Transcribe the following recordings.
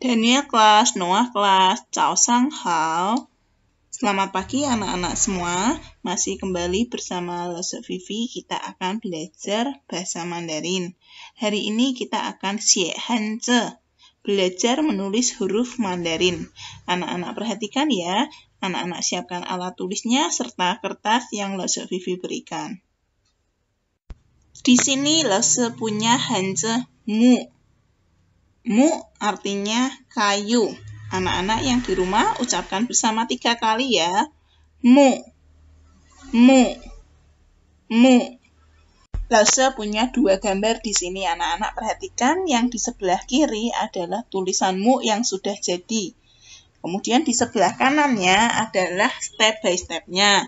Daniel kelas, Noah kelas, Cao Sang Hao. Selamat pagi anak-anak semua. Masih kembali bersama Lose Vivi, kita akan belajar bahasa Mandarin. Hari ini kita akan xie han zhe, belajar menulis huruf Mandarin. Anak-anak perhatikan ya, anak-anak siapkan alat tulisnya serta kertas yang Lose Vivi berikan. Di sini Lose punya han zhe mu Mu artinya kayu. Anak-anak yang di rumah ucapkan bersama tiga kali ya. Mu, mu, mu. Lase punya dua gambar di sini. Anak-anak perhatikan yang di sebelah kiri adalah tulisan mu yang sudah jadi. Kemudian di sebelah kanannya adalah step by stepnya.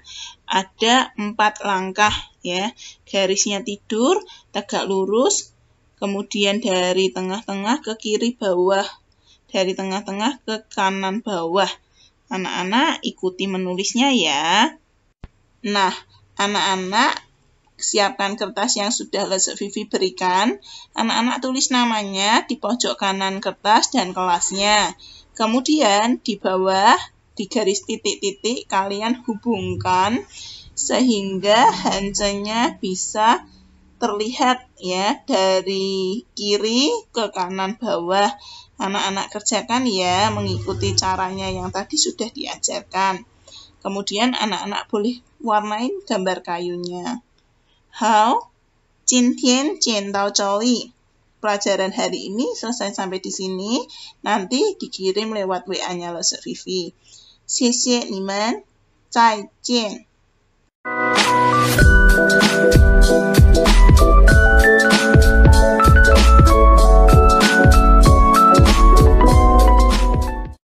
Ada empat langkah ya. Garisnya tidur, tegak lurus, kemudian dari tengah-tengah ke kiri bawah, dari tengah-tengah ke kanan bawah. Anak-anak ikuti menulisnya ya. Nah, anak-anak siapkan kertas yang sudah Lesek Vivi berikan. Anak-anak tulis namanya di pojok kanan kertas dan kelasnya. Kemudian di bawah di garis titik-titik kalian hubungkan sehingga hancenya bisa terlihat ya dari kiri ke kanan bawah. Anak-anak kerjakan ya mengikuti caranya yang tadi sudah diajarkan. Kemudian anak-anak boleh warnain gambar kayunya. How? cintian cintau coli Pelajaran hari ini selesai sampai di sini. Nanti dikirim lewat WA-nya Lose Vivi. 再见